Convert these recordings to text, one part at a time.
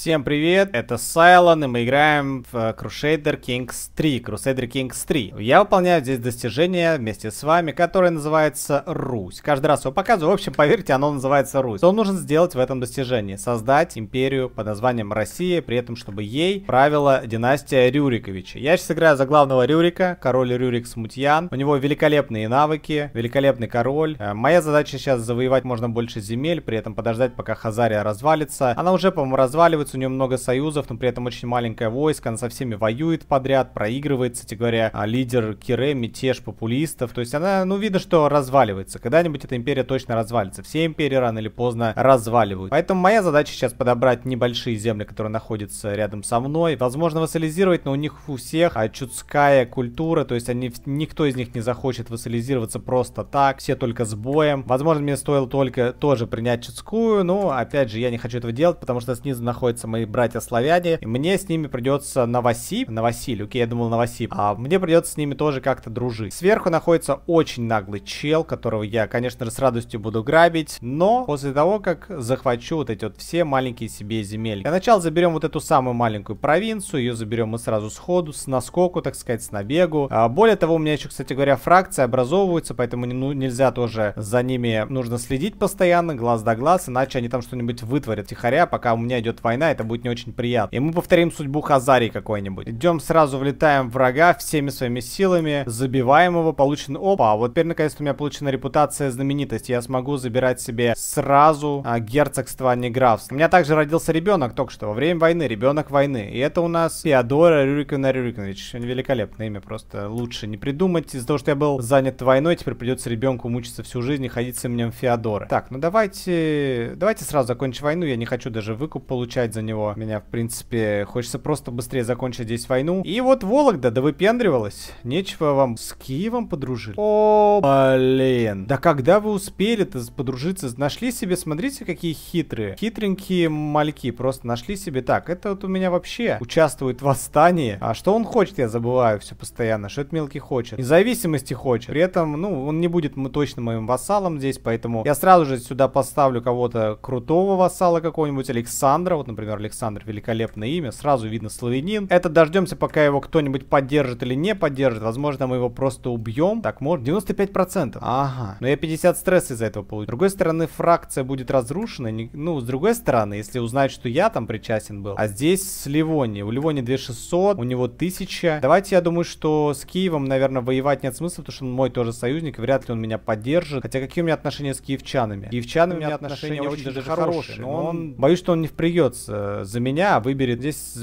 Всем привет, это Сайлон, и мы играем в э, Crusader Kings 3, Crusader Kings 3. Я выполняю здесь достижение вместе с вами, которое называется Русь. Каждый раз его показываю, в общем, поверьте, оно называется Русь. Что нужно сделать в этом достижении? Создать империю под названием Россия, при этом, чтобы ей правила династия Рюриковича. Я сейчас играю за главного Рюрика, король Рюрик Смутьян. У него великолепные навыки, великолепный король. Э, моя задача сейчас завоевать можно больше земель, при этом подождать, пока Хазария развалится. Она уже, по-моему, разваливается Плюс у нее много союзов, но при этом очень маленькое войско. Она со всеми воюет подряд, проигрывает, кстати говоря, а лидер Кире, мятеж популистов. То есть она, ну, видно, что разваливается. Когда-нибудь эта империя точно развалится. Все империи рано или поздно разваливают. Поэтому моя задача сейчас подобрать небольшие земли, которые находятся рядом со мной. Возможно, вассализировать, но у них у всех а, чудская культура. То есть они, никто из них не захочет вассализироваться просто так. Все только с боем. Возможно, мне стоило только тоже принять чудскую. Но, опять же, я не хочу этого делать, потому что снизу находится оказывается, мои братья-славяне. И мне с ними придется Новосиб. Новосиль, окей, я думал Новосиб. А мне придется с ними тоже как-то дружить. Сверху находится очень наглый чел, которого я, конечно же, с радостью буду грабить. Но после того, как захвачу вот эти вот все маленькие себе земель. Для начала заберем вот эту самую маленькую провинцию. Ее заберем мы сразу сходу, с наскоку, так сказать, с набегу. А более того, у меня еще, кстати говоря, фракции образовываются, поэтому не, ну, нельзя тоже за ними нужно следить постоянно, глаз да глаз, иначе они там что-нибудь вытворят тихоря, пока у меня идет война, война, это будет не очень приятно. И мы повторим судьбу Хазарий какой-нибудь. Идем сразу, влетаем в врага всеми своими силами, забиваем его, получен... Опа, А вот теперь наконец-то у меня получена репутация знаменитости. Я смогу забирать себе сразу а, герцогство, а У меня также родился ребенок только что, во время войны, ребенок войны. И это у нас Феодора Рюриковна Рюрикович. Великолепное имя, просто лучше не придумать. Из-за того, что я был занят войной, теперь придется ребенку мучиться всю жизнь и ходить с именем Феодора. Так, ну давайте... Давайте сразу закончим войну, я не хочу даже выкуп получать за него меня, в принципе. Хочется просто быстрее закончить здесь войну. И вот Вологда, да выпендривалась. Нечего вам с Киевом подружили. О, блин. Да когда вы успели-то подружиться? Нашли себе, смотрите, какие хитрые. Хитренькие мальки просто нашли себе. Так, это вот у меня вообще участвует в восстании. А что он хочет, я забываю все постоянно. Что это мелкий хочет? Независимости хочет. При этом, ну, он не будет точно моим вассалом здесь, поэтому я сразу же сюда поставлю кого-то крутого вассала какого-нибудь, Александра, вот, например, например, Александр, великолепное имя, сразу видно славянин. Это дождемся, пока его кто-нибудь поддержит или не поддержит. Возможно, мы его просто убьем. Так, может, 95%. Ага. Но я 50 стресс из-за этого получу. С другой стороны, фракция будет разрушена. Не... Ну, с другой стороны, если узнать, что я там причастен был. А здесь с Ливони. У Ливони 2600, у него 1000. Давайте, я думаю, что с Киевом, наверное, воевать нет смысла, потому что он мой тоже союзник, и вряд ли он меня поддержит. Хотя какие у меня отношения с киевчанами? Киевчанами у меня отношения очень даже хорошие, но он... Боюсь, что он не впрягется Э, за меня, а выберет здесь...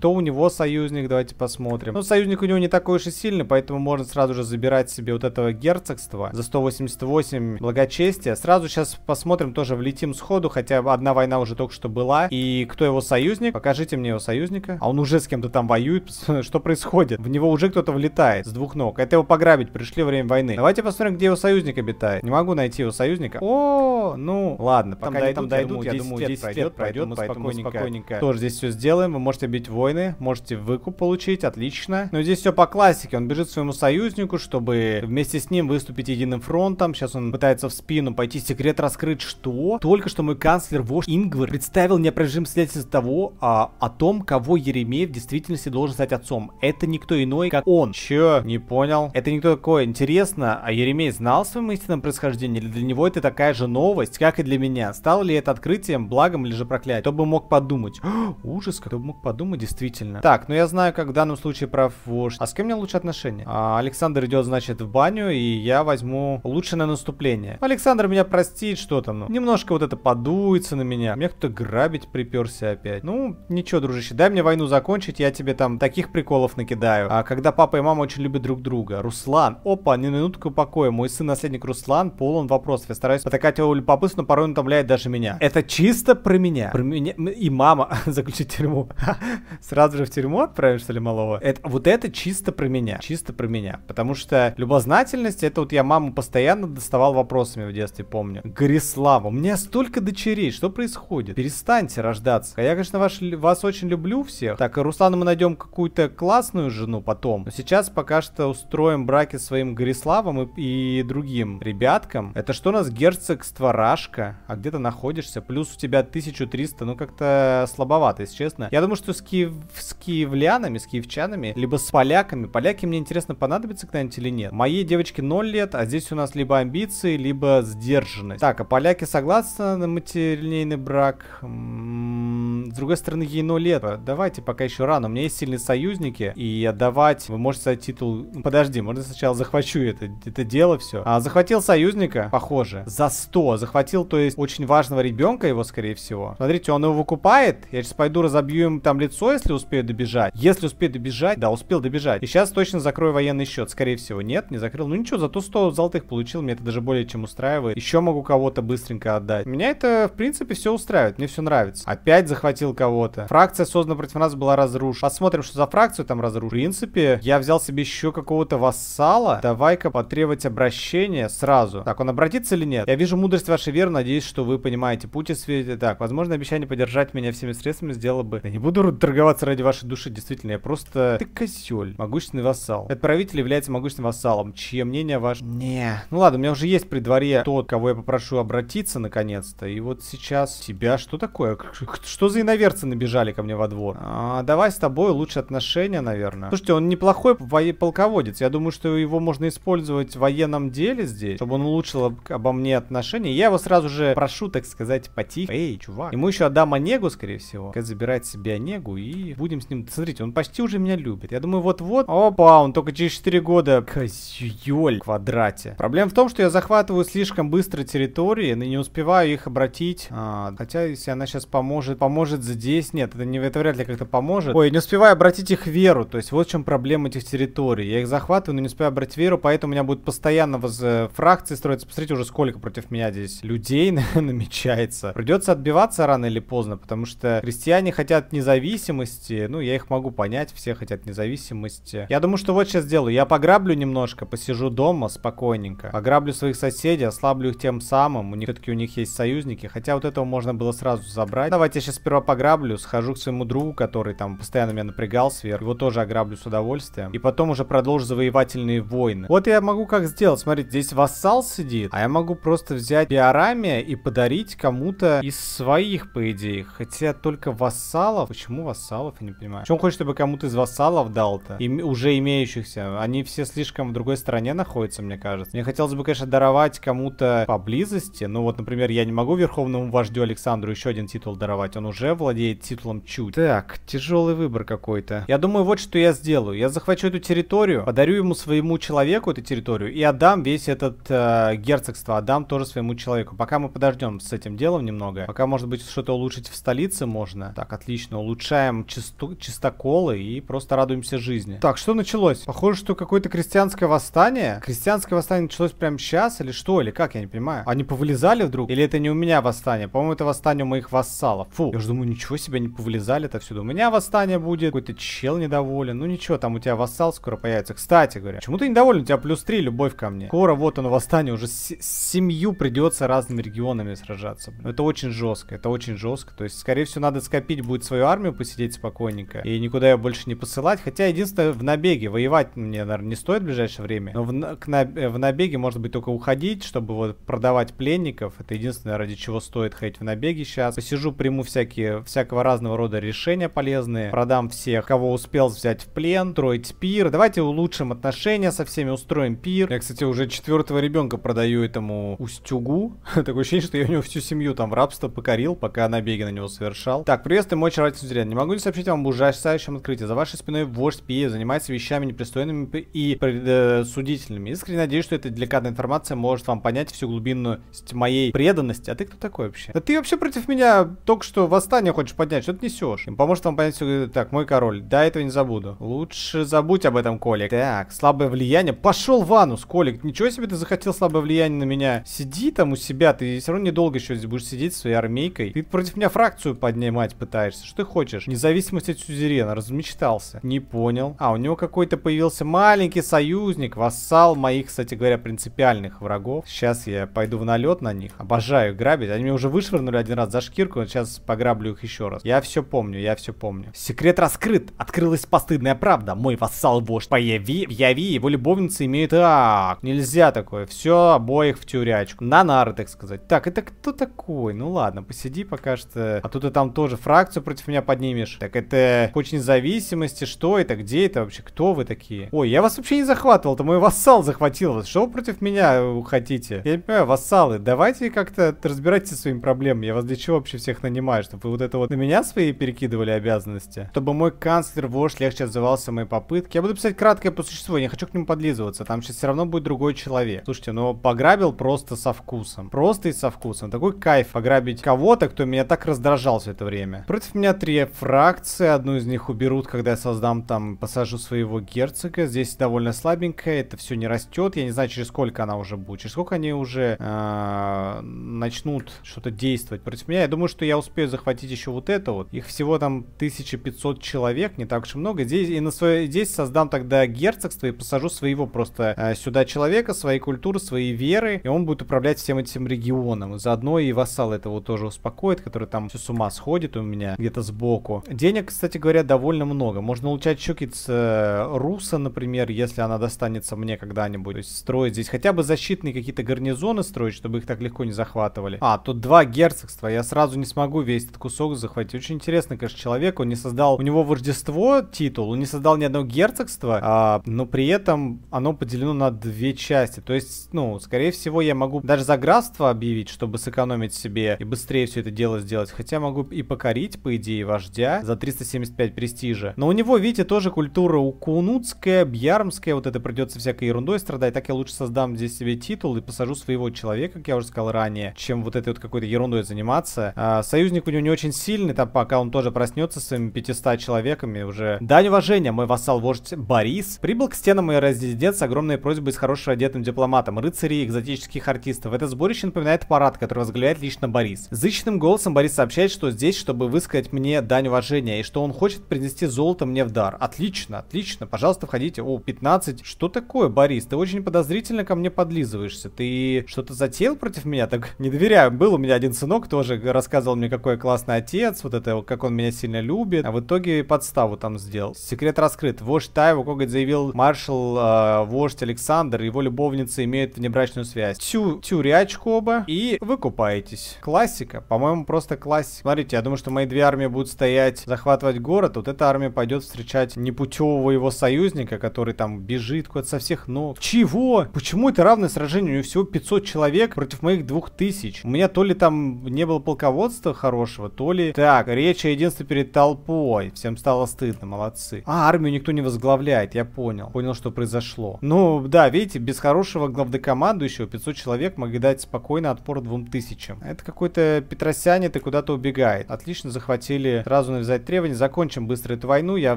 то у него союзник, давайте посмотрим. Ну, союзник у него не такой уж и сильный, поэтому можно сразу же забирать себе вот этого герцогства за 188 благочестия. Сразу сейчас посмотрим, тоже влетим сходу, хотя одна война уже только что была. И кто его союзник? Покажите мне его союзника. А он уже с кем-то там воюет. Что происходит? В него уже кто-то влетает с двух ног. Это его пограбить пришли время войны. Давайте посмотрим, где его союзник обитает. Не могу найти его союзника. О, ну ладно, пока там дойдут, дойдут я думаю, 10 лет пройдет, пройдет поэтому, спокойненько. спокойненько. Тоже здесь все сделаем. Вы можете бить войны, можете выкуп получить, отлично. Но здесь все по классике. Он бежит своему союзнику, чтобы вместе с ним выступить единым фронтом. Сейчас он пытается в спину пойти, секрет раскрыть. Что? Только что мой канцлер Вождь Ингвар представил неопровержим следствие того, а, о том, кого Еремей в действительности должен стать отцом. Это никто иной, как он. Че? Не понял. Это никто такой. Интересно, а Еремей знал о своем истинном происхождении? Или для него это такая же новость, как и для меня? Стало ли это открытием, благом или же проклятием? Кто бы бы мог подумать? О, ужас, кто бы мог подумать, действительно. Так, ну я знаю, как в данном случае прав вождь. А с кем у меня лучше отношения? А, Александр идет, значит, в баню, и я возьму лучше на наступление. Александр меня простит, что там, ну, немножко вот это подуется на меня. Меня кто-то грабить приперся опять. Ну, ничего, дружище, дай мне войну закончить, я тебе там таких приколов накидаю. А когда папа и мама очень любят друг друга. Руслан, опа, не на минутку покоя, мой сын наследник Руслан полон вопросов. Я стараюсь потакать его любопытству, но порой он утомляет даже меня. Это чисто про меня. Про меня, и мама заключить в тюрьму. Сразу же в тюрьму отправишь, что ли, малого? Это, вот это чисто про меня. Чисто про меня. Потому что любознательность, это вот я маму постоянно доставал вопросами в детстве, помню. Горислава, у меня столько дочерей, что происходит? Перестаньте рождаться. А я, конечно, ваш, вас очень люблю всех. Так, Руслану мы найдем какую-то классную жену потом. Но сейчас пока что устроим браки своим Гориславом и, и другим ребяткам. Это что у нас герцогство Рашка? А где ты находишься? Плюс у тебя 1300, ну как как-то слабовато, если честно. Я думаю, что с, киев... с киевлянами, с киевчанами, либо с поляками. Поляки, мне интересно, понадобятся когда-нибудь или нет. Моей девочке 0 лет, а здесь у нас либо амбиции, либо сдержанность. Так, а поляки согласны на материнейный брак? М -м -м. С другой стороны, ей 0 лет. Давайте, пока еще рано. У меня есть сильные союзники, и отдавать... Вы можете за титул... Ну, подожди, можно сначала захвачу это, это дело все. А, захватил союзника, похоже, за 100. Захватил, то есть, очень важного ребенка его, скорее всего. Смотрите, он его выкупает. Я сейчас пойду разобью им там лицо, если успею добежать. Если успею добежать, да, успел добежать. И сейчас точно закрою военный счет. Скорее всего, нет, не закрыл. Ну ничего, зато 100 золотых получил. Мне это даже более чем устраивает. Еще могу кого-то быстренько отдать. Меня это, в принципе, все устраивает. Мне все нравится. Опять захватил кого-то. Фракция, созданная против нас, была разрушена. Посмотрим, что за фракцию там разрушена. В принципе, я взял себе еще какого-то вассала. Давай-ка потребовать обращения сразу. Так, он обратится или нет? Я вижу мудрость вашей веры. Надеюсь, что вы понимаете путь и свете. Так, возможно, обещание поддержать держать меня всеми средствами, сделала бы. Да не буду торговаться ради вашей души, действительно, я просто... Ты козель, могущественный вассал. Этот правитель является могущественным вассалом, чье мнение ваше... Не. Ну ладно, у меня уже есть при дворе тот, кого я попрошу обратиться, наконец-то. И вот сейчас... Тебя что такое? Что за иноверцы набежали ко мне во двор? А, давай с тобой лучше отношения, наверное. Слушайте, он неплохой полководец. Я думаю, что его можно использовать в военном деле здесь, чтобы он улучшил обо мне отношения. Я его сразу же прошу, так сказать, потихе. Эй, чувак. Ему еще отдам Онегу, скорее всего. Кэт забирает себе Онегу и будем с ним... Смотрите, он почти уже меня любит. Я думаю, вот-вот... Опа, он только через 4 года... Козёль в квадрате. Проблема в том, что я захватываю слишком быстро территории, но не успеваю их обратить. А, хотя, если она сейчас поможет... Поможет здесь... Нет, это, не, это вряд ли как-то поможет. Ой, не успеваю обратить их веру. То есть, вот в чем проблема этих территорий. Я их захватываю, но не успеваю обратить веру, поэтому у меня будет постоянно воз... Э, фракции строиться. Посмотрите, уже сколько против меня здесь людей намечается. Придется отбиваться рано или поздно поздно, потому что крестьяне хотят независимости, ну, я их могу понять, все хотят независимости. Я думаю, что вот сейчас сделаю, я пограблю немножко, посижу дома спокойненько, пограблю своих соседей, ослаблю их тем самым, у них все-таки у них есть союзники, хотя вот этого можно было сразу забрать. Давайте я сейчас сперва пограблю, схожу к своему другу, который там постоянно меня напрягал сверху, его тоже ограблю с удовольствием, и потом уже продолжу завоевательные войны. Вот я могу как сделать, смотрите, здесь вассал сидит, а я могу просто взять биорамия и подарить кому-то из своих, по идее, империи, хотя только вассалов... Почему вассалов, я не понимаю. Чем хочет, чтобы кому-то из вассалов дал-то? Им, уже имеющихся. Они все слишком в другой стране находятся, мне кажется. Мне хотелось бы, конечно, даровать кому-то поблизости. Ну вот, например, я не могу верховному вождю Александру еще один титул даровать. Он уже владеет титулом чуть. Так, тяжелый выбор какой-то. Я думаю, вот что я сделаю. Я захвачу эту территорию, подарю ему своему человеку эту территорию и отдам весь этот э, герцогство. Отдам тоже своему человеку. Пока мы подождем с этим делом немного. Пока, может быть, что-то улучшить жить в столице можно. Так, отлично, улучшаем чисто чистоколы и просто радуемся жизни. Так, что началось? Похоже, что какое-то крестьянское восстание. Крестьянское восстание началось прямо сейчас или что? Или как? Я не понимаю. Они повылезали вдруг? Или это не у меня восстание? По-моему, это восстание у моих вассалов. Фу, я же думаю, ничего себе, не повылезали это всюду. У меня восстание будет. Какой-то чел недоволен. Ну ничего, там у тебя вассал скоро появится. Кстати говоря, чему ты недоволен? У тебя плюс 3, любовь ко мне. Скоро вот оно восстание, уже с, семью придется разными регионами сражаться. Это очень жестко, это очень жестко выпуск. То есть, скорее всего, надо скопить будет свою армию, посидеть спокойненько. И никуда ее больше не посылать. Хотя, единственное, в набеге. Воевать мне, наверное, не стоит в ближайшее время. Но в, к на, э, в набеге, может быть, только уходить, чтобы вот продавать пленников. Это единственное, ради чего стоит ходить в набеге сейчас. Посижу, приму всякие, всякого разного рода решения полезные. Продам всех, кого успел взять в плен. Строить пир. Давайте улучшим отношения со всеми, устроим пир. Я, кстати, уже четвертого ребенка продаю этому устюгу. Такое ощущение, что я у него всю семью там в рабство покорил, пока набег набеги на него совершал. Так, приветствую, мой очаровательный зря. Не могу ли сообщить вам об ужасающем открытии. За вашей спиной вождь Пиев занимается вещами непристойными и предосудительными. Искренне надеюсь, что эта деликатная информация может вам понять всю глубинность моей преданности. А ты кто такой вообще? Да ты вообще против меня только что восстание хочешь поднять. Что ты несешь? Им поможет вам понять все. Э, так, мой король. Да, этого не забуду. Лучше забудь об этом, Колик. Так, слабое влияние. Пошел в анус, Колик. Ничего себе ты захотел слабое влияние на меня. Сиди там у себя. Ты все равно недолго еще здесь будешь сидеть своей армейкой. Ты против меня меня фракцию поднимать пытаешься? Что ты хочешь? Независимость от сюзерена. Размечтался. Не понял. А, у него какой-то появился маленький союзник. Вассал моих, кстати говоря, принципиальных врагов. Сейчас я пойду в налет на них. Обожаю грабить. Они меня уже вышвырнули один раз за шкирку. Сейчас пограблю их еще раз. Я все помню, я все помню. Секрет раскрыт. Открылась постыдная правда. Мой вассал-вождь. Появи, яви, его любовница имеет... А, нельзя такое. Все, обоих в тюрячку. На нары, так сказать. Так, это кто такой? Ну ладно, посиди пока что Э, а тут ты там тоже фракцию против меня поднимешь. Так это очень независимости, что это, где это вообще, кто вы такие? Ой, я вас вообще не захватывал, это мой вассал захватил вас, что вы против меня э, хотите? Я не понимаю, вассалы, давайте как-то разбирайтесь со своими проблемами, я вас для чего вообще всех нанимаю, чтобы вы вот это вот на меня свои перекидывали обязанности? Чтобы мой канцлер вождь легче отзывался мои попытки. Я буду писать краткое по существу, я не хочу к нему подлизываться, там сейчас все равно будет другой человек. Слушайте, но ну, пограбил просто со вкусом, просто и со вкусом, такой кайф пограбить кого-то, кто меня так так раздражал все это время. Против меня три фракции. Одну из них уберут, когда я создам там, посажу своего герцога. Здесь довольно слабенькая, это все не растет. Я не знаю, через сколько она уже будет. Через сколько они уже э, начнут что-то действовать против меня. Я думаю, что я успею захватить еще вот это вот. Их всего там 1500 человек, не так уж и много. Здесь, и на свое, здесь создам тогда герцогство и посажу своего просто э, сюда человека, своей культуры, своей веры. И он будет управлять всем этим регионом. Заодно и вассал этого тоже успокоит, который там все с ума сходит у меня где-то сбоку. Денег, кстати говоря, довольно много. Можно улучшать щукиц э, Руса, например, если она достанется мне когда-нибудь. То есть строить здесь хотя бы защитные какие-то гарнизоны строить, чтобы их так легко не захватывали. А, тут два герцогства. Я сразу не смогу весь этот кусок захватить. Очень интересно, конечно, человек. Он не создал... У него вождество титул, он не создал ни одного герцогства, а, но при этом оно поделено на две части. То есть, ну, скорее всего, я могу даже за графство объявить, чтобы сэкономить себе и быстрее все это дело сделать сделать. Хотя могу и покорить, по идее, вождя за 375 престижа. Но у него, видите, тоже культура укунутская, бьярмская. Вот это придется всякой ерундой страдать. Так я лучше создам здесь себе титул и посажу своего человека, как я уже сказал ранее, чем вот этой вот какой-то ерундой заниматься. А, союзник у него не очень сильный, там пока он тоже проснется с своими 500 человеками уже. Дань уважения, мой вассал-вождь Борис прибыл к стенам моей резиденции огромные просьбы с хорошо одетым дипломатом, рыцарей и экзотических артистов. Это сборище напоминает парад, который возглавляет лично Борис. Зычным голосом Борис сообщает, что здесь, чтобы высказать мне дань уважения, и что он хочет принести золото мне в дар. Отлично, отлично, пожалуйста, входите. О, 15. Что такое, Борис? Ты очень подозрительно ко мне подлизываешься. Ты что-то затеял против меня? Так не доверяю. Был у меня один сынок, тоже рассказывал мне, какой классный отец, вот это, как он меня сильно любит. А в итоге подставу там сделал. Секрет раскрыт. Вождь Таева, коготь заявил маршал, э, вождь Александр, его любовница имеют внебрачную связь. Тю, тюрячку оба и выкупаетесь. Классика. По-моему, просто просто классик. Смотрите, я думаю, что мои две армии будут стоять, захватывать город. Вот эта армия пойдет встречать непутевого его союзника, который там бежит куда-то со всех ног. Чего? Почему это равное сражение? У него всего 500 человек против моих 2000. У меня то ли там не было полководства хорошего, то ли... Так, речь о единстве перед толпой. Всем стало стыдно, молодцы. А, армию никто не возглавляет, я понял. Понял, что произошло. Ну, да, видите, без хорошего главдокомандующего 500 человек могли дать спокойно отпор двум тысячам. Это какой-то Петросяне, это куда-то убегает. Отлично, захватили сразу навязать требования. Закончим быстро эту войну. Я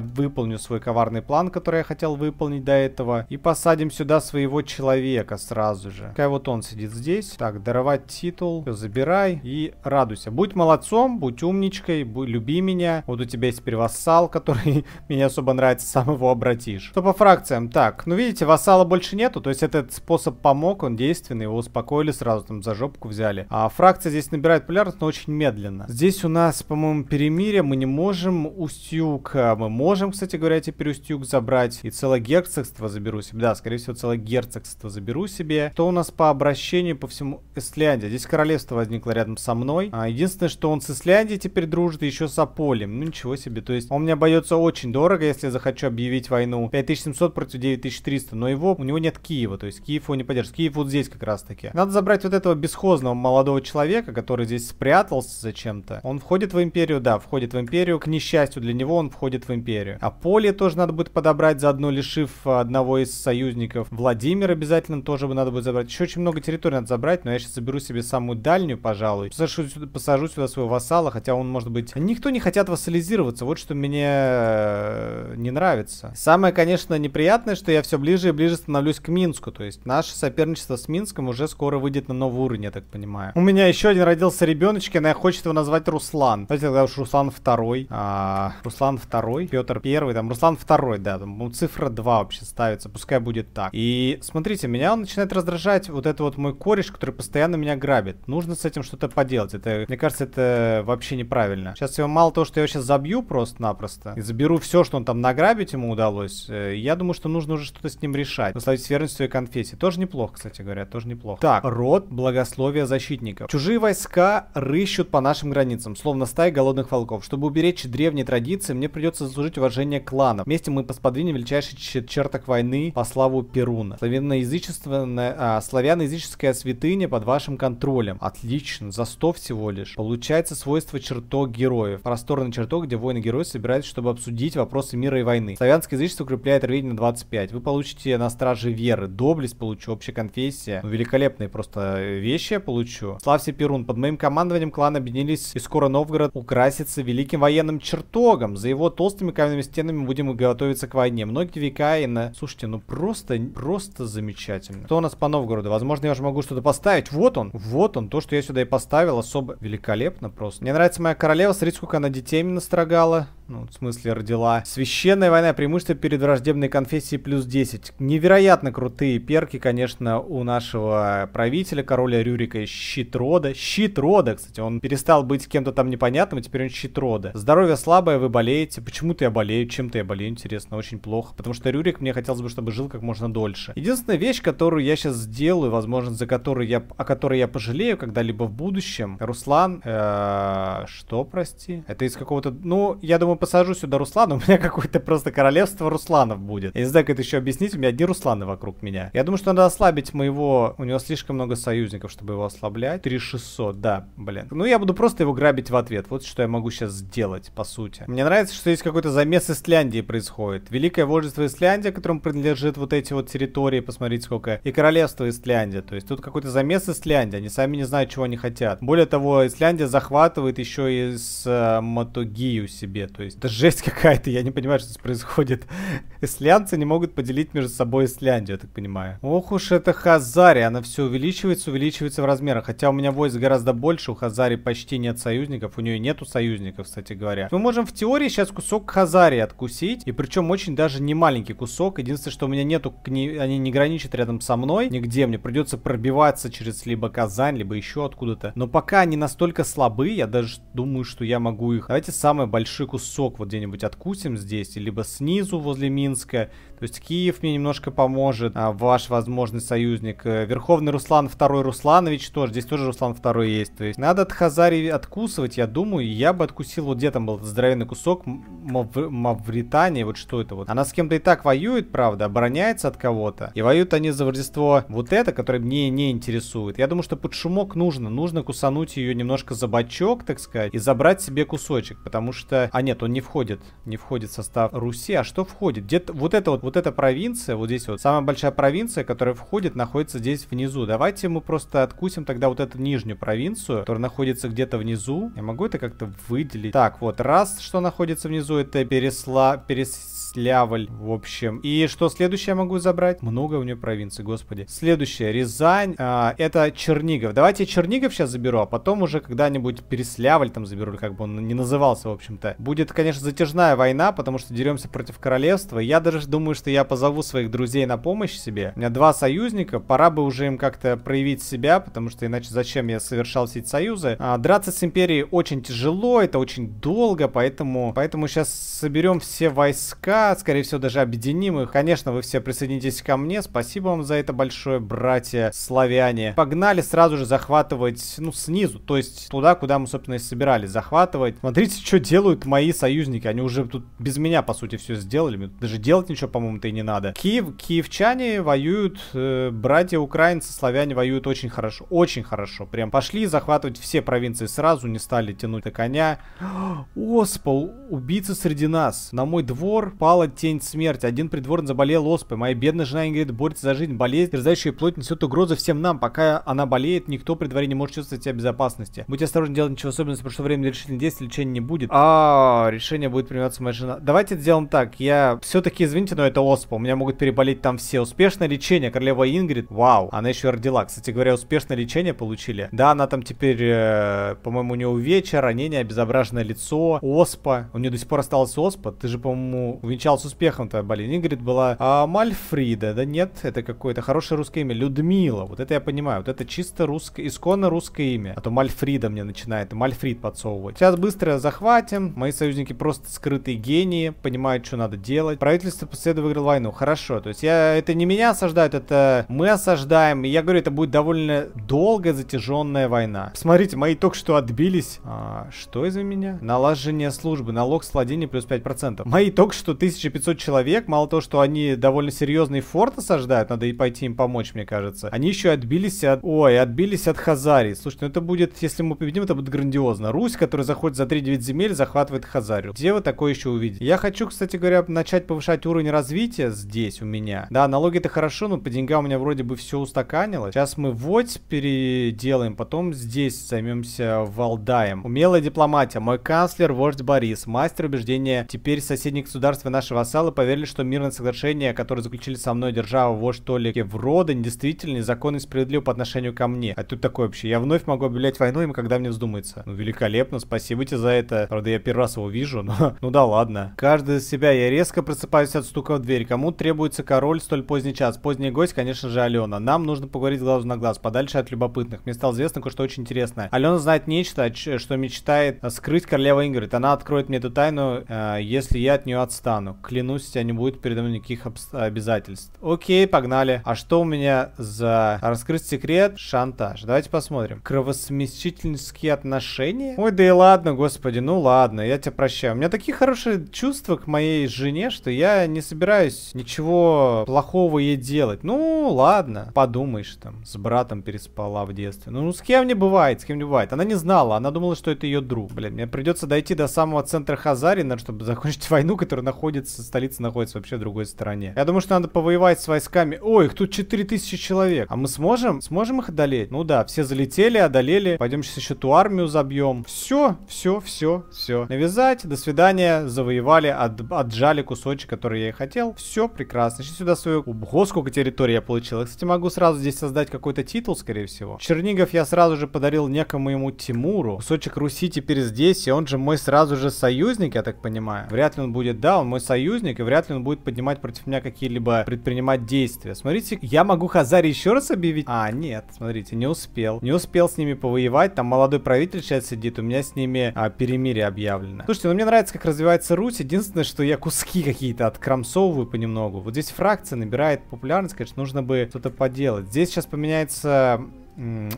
выполню свой коварный план, который я хотел выполнить до этого. И посадим сюда своего человека сразу же. Пускай вот он сидит здесь. Так, даровать титул. Все, забирай и радуйся. Будь молодцом, будь умничкой, будь, люби меня. Вот у тебя есть теперь вассал, который мне особо нравится, сам его обратишь. Что по фракциям? Так, ну видите, вассала больше нету, то есть этот способ помог, он действенный, его успокоили сразу, там за жопку взяли. А фракция здесь набирает популярность, но очень медленно медленно. Здесь у нас, по-моему, перемирие. Мы не можем Устюг. А, мы можем, кстати говоря, теперь Устюг забрать. И целое герцогство заберу себе. Да, скорее всего, целое герцогство заберу себе. Что у нас по обращению по всему Исляндия? Здесь королевство возникло рядом со мной. А, единственное, что он с Исляндией теперь дружит, еще с Аполем. Ну, ничего себе. То есть он мне обойдется очень дорого, если я захочу объявить войну. 5700 против 9300. Но его, у него нет Киева. То есть Киев его не поддержит. Киев вот здесь как раз таки. Надо забрать вот этого бесхозного молодого человека, который здесь спрятался зачем-то. Он входит в империю? Да, входит в империю. К несчастью для него он входит в империю. А поле тоже надо будет подобрать, заодно лишив а, одного из союзников. Владимир обязательно тоже бы надо будет забрать. Еще очень много территории надо забрать, но я сейчас заберу себе самую дальнюю, пожалуй. Посажу сюда, посажу сюда своего вассала, хотя он может быть... Никто не хотят вассализироваться, вот что мне э, не нравится. Самое, конечно, неприятное, что я все ближе и ближе становлюсь к Минску. То есть наше соперничество с Минском уже скоро выйдет на новый уровень, я так понимаю. У меня еще один родился ребеночек, и она хочет хочет его назвать Руслан. Давайте тогда уж Руслан второй. А, Руслан второй, Петр первый, там Руслан второй, да, там ну, цифра 2 вообще ставится, пускай будет так. И смотрите, меня он начинает раздражать вот это вот мой кореш, который постоянно меня грабит. Нужно с этим что-то поделать. Это, мне кажется, это вообще неправильно. Сейчас его мало того, что я его сейчас забью просто-напросто, и заберу все, что он там награбить ему удалось, э, я думаю, что нужно уже что-то с ним решать. Насловить верность своей конфессии. Тоже неплохо, кстати говоря, тоже неплохо. Так, род благословия защитников. Чужие войска рыщут по нашим границам, словно стая голодных волков. Чтобы уберечь древние традиции, мне придется заслужить уважение кланов. Вместе мы посмотрим величайший черток войны по славу Перуна. Славяноязычество, а, святыня под вашим контролем. Отлично, за 100 всего лишь. Получается свойство чертог героев. Просторный чертог, где воины-герои собираются, чтобы обсудить вопросы мира и войны. Славянское язычество укрепляет рвение на 25. Вы получите на страже веры, доблесть получу, общая конфессия. Ну, великолепные просто э, вещи я получу. Славься Перун, под моим командованием клан объединяется присоединились, и скоро Новгород украсится великим военным чертогом. За его толстыми каменными стенами будем готовиться к войне. Многие века и на... Слушайте, ну просто, просто замечательно. Что у нас по Новгороду? Возможно, я уже могу что-то поставить. Вот он, вот он, то, что я сюда и поставил, особо великолепно просто. Мне нравится моя королева, смотрите, сколько она детей именно строгала. Ну, в смысле, родила. Священная война, преимущество перед враждебной конфессией плюс 10. Невероятно крутые перки, конечно, у нашего правителя, короля Рюрика, щит рода. Щит рода, кстати, он перестал быть кем-то там непонятным, и теперь он щит рода. Здоровье слабое, вы болеете. Почему-то я болею, чем-то я болею, интересно, очень плохо. Потому что Рюрик мне хотелось бы, чтобы жил как можно дольше. Единственная вещь, которую я сейчас сделаю, возможно, за которую я, о которой я пожалею когда-либо в будущем, Руслан, э, что, прости? Это из какого-то, ну, я думаю, посажу сюда Руслана, у меня какое-то просто королевство Русланов будет. Я не знаю, как это еще объяснить, у меня одни Русланы вокруг меня. Я думаю, что надо ослабить моего... У него слишком много союзников, чтобы его ослаблять. 3600, да, блин. Ну, я буду просто его грабить в ответ. Вот что я могу сейчас сделать, по сути. Мне нравится, что есть какой-то замес Исляндии происходит. Великое вождество Исляндия, которому принадлежит вот эти вот территории, посмотрите сколько. И королевство Исляндия. То есть тут какой-то замес Исляндия. Они сами не знают, чего они хотят. Более того, Исляндия захватывает еще и с э, Матогию себе. То есть есть это жесть какая-то, я не понимаю, что здесь происходит. Ислянцы не могут поделить между собой Исляндию, я так понимаю. Ох уж это Хазари, она все увеличивается, увеличивается в размерах. Хотя у меня войск гораздо больше, у Хазари почти нет союзников, у нее нету союзников, кстати говоря. Мы можем в теории сейчас кусок Хазари откусить, и причем очень даже не маленький кусок. Единственное, что у меня нету, они не граничат рядом со мной нигде, мне придется пробиваться через либо Казань, либо еще откуда-то. Но пока они настолько слабы, я даже думаю, что я могу их... Давайте самый большой кусок Сок, вот где-нибудь откусим здесь, либо снизу возле Минска, то есть Киев мне немножко поможет, а, ваш возможный союзник. Э, Верховный Руслан II Русланович тоже, здесь тоже Руслан II есть. То есть надо от Хазарии откусывать, я думаю, я бы откусил, вот где там был здоровенный кусок, Мав... Мавритания, вот что это вот. Она с кем-то и так воюет, правда, обороняется от кого-то. И воюют они за Рождество вот это, которое мне не интересует. Я думаю, что под шумок нужно, нужно кусануть ее немножко за бачок, так сказать, и забрать себе кусочек, потому что... А нет, он не входит, не входит в состав Руси, а что входит? Где-то вот это вот вот эта провинция, вот здесь вот, самая большая провинция, которая входит, находится здесь внизу. Давайте мы просто откусим тогда вот эту нижнюю провинцию, которая находится где-то внизу. Я могу это как-то выделить? Так, вот, раз, что находится внизу, это пересла... Перес Слявль, в общем. И что следующее я могу забрать? Много у нее провинций, господи. Следующее, Рязань, а, это Чернигов. Давайте Чернигов сейчас заберу, а потом уже когда-нибудь Переслявль там заберу, как бы он не назывался, в общем-то. Будет, конечно, затяжная война, потому что деремся против королевства. Я даже думаю, что я позову своих друзей на помощь себе. У меня два союзника, пора бы уже им как-то проявить себя, потому что иначе зачем я совершал все эти союзы. А, драться с империей очень тяжело, это очень долго, поэтому, поэтому сейчас соберем все войска, скорее всего, даже объединим их. Конечно, вы все присоединитесь ко мне, спасибо вам за это большое, братья славяне. Погнали сразу же захватывать, ну, снизу, то есть туда, куда мы, собственно, и собирались захватывать. Смотрите, что делают мои союзники, они уже тут без меня, по сути, все сделали, даже делать ничего, по-моему-то, и не надо. Киев, киевчане воюют, э, братья украинцы, славяне воюют очень хорошо, очень хорошо, прям пошли захватывать все провинции сразу, не стали тянуть на коня. Оспол, убийца среди нас, на мой двор, по напала тень смерти. Один придворный заболел оспой. Моя бедная жена Ингрид борется за жизнь. Болезнь, терзающая плоть, несет угрозу всем нам. Пока она болеет, никто при дворе не может чувствовать себя безопасности. Будьте осторожны, делать ничего особенного, потому что время решительных действий лечения не будет. А, решение будет приниматься моя жена. Давайте сделаем так. Я все-таки, извините, но это оспа. У меня могут переболеть там все. Успешное лечение. Королева Ингрид. Вау. Она еще родила. Кстати говоря, успешное лечение получили. Да, она там теперь, э, по-моему, у нее увечья, ранение, обезображенное лицо, оспа. У нее до сих пор осталась оспа. Ты же, по-моему, встречал с успехом-то, блин? Игорь была а, Мальфрида, да нет, это какое-то хорошее русское имя. Людмила, вот это я понимаю, вот это чисто русское, исконно русское имя. А то Мальфрида мне начинает, Мальфрид подсовывать. Сейчас быстро захватим, мои союзники просто скрытые гении, понимают, что надо делать. Правительство последовало выиграл войну, хорошо, то есть я, это не меня осаждают, это мы осаждаем, и я говорю, это будет довольно долгая затяженная война. Смотрите, мои только что отбились. А, что из-за меня? Налажение службы, налог с владения плюс 5%. Мои только что ты 1500 человек, мало того, что они довольно серьезные форт осаждают, надо и пойти им помочь, мне кажется. Они еще отбились от... Ой, отбились от Хазарии. Слушай, ну это будет, если мы победим, это будет грандиозно. Русь, которая заходит за 3-9 земель, захватывает Хазарию. Где вы такое еще увидите? Я хочу, кстати говоря, начать повышать уровень развития здесь у меня. Да, налоги это хорошо, но по деньгам у меня вроде бы все устаканилось. Сейчас мы воть переделаем, потом здесь займемся Валдаем. Умелая дипломатия. Мой канцлер, вождь Борис, мастер убеждения. Теперь соседних государств и наши вассалы поверили, что мирное соглашение, которое заключили со мной держава вождь Толики в Родань, действительно незаконно и справедливо по отношению ко мне. А тут такое вообще. Я вновь могу объявлять войну им, когда мне вздумается. Ну, великолепно, спасибо тебе за это. Правда, я первый раз его вижу, но ну да ладно. Каждый из себя я резко просыпаюсь от стука в дверь. Кому требуется король столь поздний час? Поздний гость, конечно же, Алена. Нам нужно поговорить глазу на глаз, подальше от любопытных. Мне стало известно кое-что очень интересное. Алена знает нечто, что мечтает э, скрыть королева Ингрид. Она откроет мне эту тайну, э, если я от нее отстану стану. Клянусь, у тебя не будет передо мной никаких обязательств. Окей, погнали. А что у меня за раскрыть секрет? Шантаж. Давайте посмотрим. Кровосмесительские отношения? Ой, да и ладно, господи, ну ладно, я тебя прощаю. У меня такие хорошие чувства к моей жене, что я не собираюсь ничего плохого ей делать. Ну, ладно, подумаешь там, с братом переспала в детстве. Ну, ну с кем не бывает, с кем не бывает. Она не знала, она думала, что это ее друг. Блин, мне придется дойти до самого центра Хазарина, чтобы закончить войну, которая находится находится, столица находится вообще в другой стороне. Я думаю, что надо повоевать с войсками. Ой, их тут 4000 человек. А мы сможем? Сможем их одолеть? Ну да, все залетели, одолели. Пойдем сейчас еще ту армию забьем. Все, все, все, все. Навязать, до свидания, завоевали, от, отжали кусочек, который я и хотел. Все прекрасно. Сейчас сюда свою... Ого, сколько территории я получил. Я, кстати, могу сразу здесь создать какой-то титул, скорее всего. Чернигов я сразу же подарил некому ему Тимуру. Кусочек Руси теперь здесь, и он же мой сразу же союзник, я так понимаю. Вряд ли он будет, да, он мой союзник, и вряд ли он будет поднимать против меня какие-либо предпринимать действия. Смотрите, я могу Хазари еще раз объявить? А, нет, смотрите, не успел. Не успел с ними повоевать, там молодой правитель сейчас сидит, у меня с ними а, перемирие объявлено. Слушайте, ну мне нравится, как развивается Русь, единственное, что я куски какие-то откромсовываю понемногу. Вот здесь фракция набирает популярность, конечно, нужно бы что-то поделать. Здесь сейчас поменяется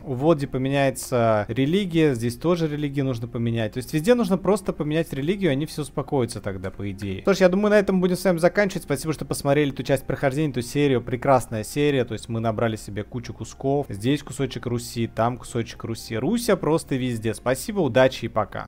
у Води поменяется религия, здесь тоже религию нужно поменять. То есть везде нужно просто поменять религию, они все успокоятся тогда, по идее. Что ж, я думаю, на этом будем с вами заканчивать. Спасибо, что посмотрели эту часть прохождения, эту серию. Прекрасная серия, то есть мы набрали себе кучу кусков. Здесь кусочек Руси, там кусочек Руси. Руся просто везде. Спасибо, удачи и пока.